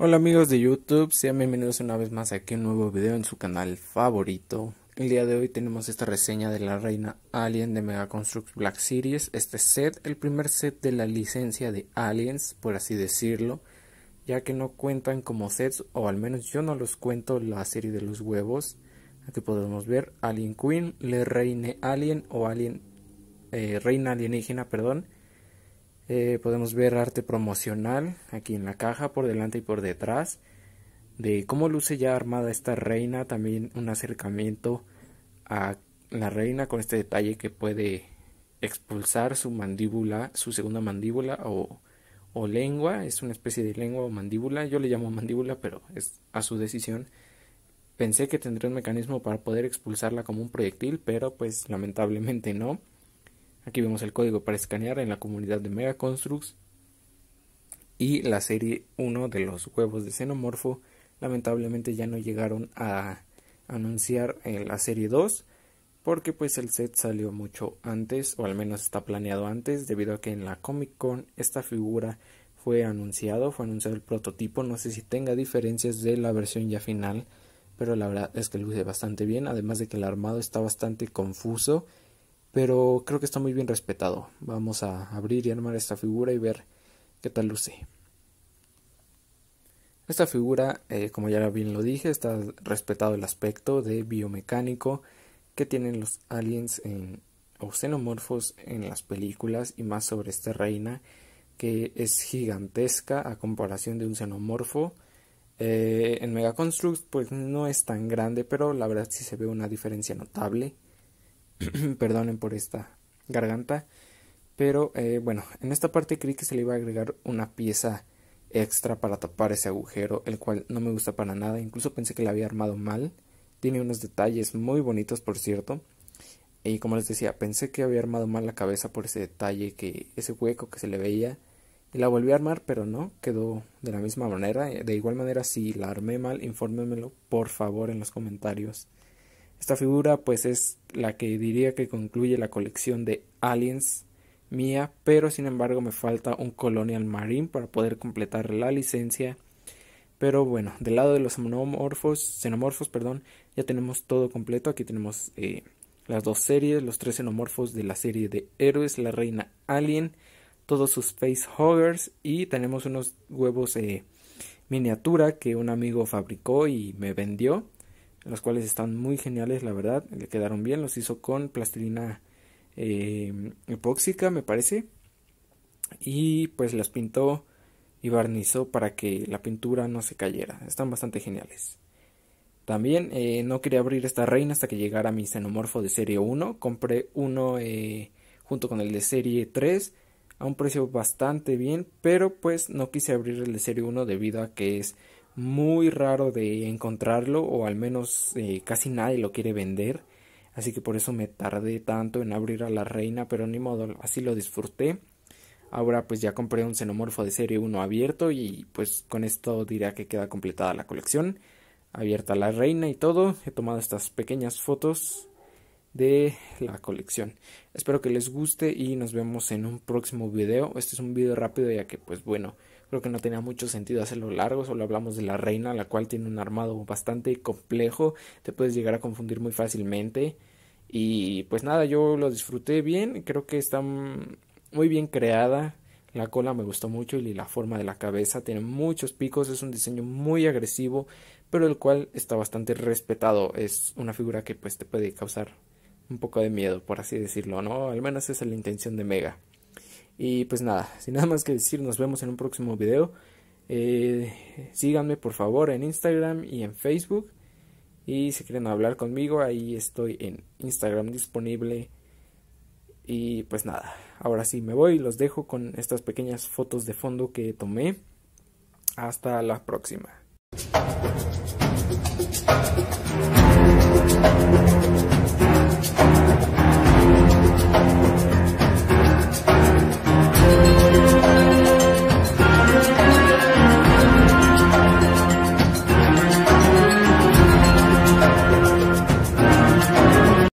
Hola amigos de YouTube, sean bienvenidos una vez más aquí a un nuevo video en su canal favorito. El día de hoy tenemos esta reseña de la reina Alien de Mega Construct Black Series. Este set, el primer set de la licencia de Aliens, por así decirlo, ya que no cuentan como sets, o al menos yo no los cuento la serie de los huevos. Aquí podemos ver Alien Queen, Le Reine Alien o Alien, eh, Reina Alienígena, perdón eh, podemos ver arte promocional aquí en la caja, por delante y por detrás, de cómo luce ya armada esta reina, también un acercamiento a la reina con este detalle que puede expulsar su mandíbula, su segunda mandíbula o, o lengua, es una especie de lengua o mandíbula, yo le llamo mandíbula, pero es a su decisión. Pensé que tendría un mecanismo para poder expulsarla como un proyectil, pero pues lamentablemente no. Aquí vemos el código para escanear en la comunidad de Mega Construx y la serie 1 de los huevos de xenomorfo lamentablemente ya no llegaron a anunciar eh, la serie 2 porque pues el set salió mucho antes o al menos está planeado antes debido a que en la Comic Con esta figura fue anunciado, fue anunciado el prototipo, no sé si tenga diferencias de la versión ya final, pero la verdad es que luce bastante bien, además de que el armado está bastante confuso pero creo que está muy bien respetado. Vamos a abrir y armar esta figura y ver qué tal luce. Esta figura, eh, como ya bien lo dije, está respetado el aspecto de biomecánico que tienen los aliens en, o xenomorfos en las películas y más sobre esta reina que es gigantesca a comparación de un xenomorfo. En eh, en Megaconstruct pues no es tan grande, pero la verdad sí se ve una diferencia notable. Perdonen por esta garganta. Pero eh, bueno, en esta parte creí que se le iba a agregar una pieza extra para tapar ese agujero, el cual no me gusta para nada. Incluso pensé que la había armado mal. Tiene unos detalles muy bonitos, por cierto. Y como les decía, pensé que había armado mal la cabeza por ese detalle, que ese hueco que se le veía. Y la volví a armar, pero no, quedó de la misma manera. De igual manera, si la armé mal, infórmenmelo por favor en los comentarios. Esta figura pues es la que diría que concluye la colección de aliens mía, pero sin embargo me falta un Colonial Marine para poder completar la licencia. Pero bueno, del lado de los xenomorfos, xenomorfos perdón, ya tenemos todo completo. Aquí tenemos eh, las dos series, los tres xenomorfos de la serie de héroes, la reina alien, todos sus facehuggers y tenemos unos huevos eh, miniatura que un amigo fabricó y me vendió las cuales están muy geniales, la verdad, le quedaron bien, los hizo con plastilina eh, epóxica, me parece, y pues las pintó y barnizó para que la pintura no se cayera, están bastante geniales. También eh, no quería abrir esta reina hasta que llegara mi xenomorfo de serie 1, compré uno eh, junto con el de serie 3 a un precio bastante bien, pero pues no quise abrir el de serie 1 debido a que es muy raro de encontrarlo o al menos eh, casi nadie lo quiere vender. Así que por eso me tardé tanto en abrir a la reina, pero ni modo, así lo disfruté. Ahora pues ya compré un xenomorfo de serie 1 abierto y pues con esto diría que queda completada la colección. Abierta la reina y todo. He tomado estas pequeñas fotos de la colección. Espero que les guste y nos vemos en un próximo video. Este es un video rápido ya que pues bueno, Creo que no tenía mucho sentido hacerlo largo, solo hablamos de la reina, la cual tiene un armado bastante complejo, te puedes llegar a confundir muy fácilmente. Y pues nada, yo lo disfruté bien, creo que está muy bien creada, la cola me gustó mucho y la forma de la cabeza tiene muchos picos, es un diseño muy agresivo, pero el cual está bastante respetado, es una figura que pues te puede causar un poco de miedo, por así decirlo, ¿no? Al menos esa es la intención de Mega. Y pues nada, sin nada más que decir, nos vemos en un próximo video. Eh, síganme por favor en Instagram y en Facebook. Y si quieren hablar conmigo, ahí estoy en Instagram disponible. Y pues nada, ahora sí me voy, y los dejo con estas pequeñas fotos de fondo que tomé. Hasta la próxima.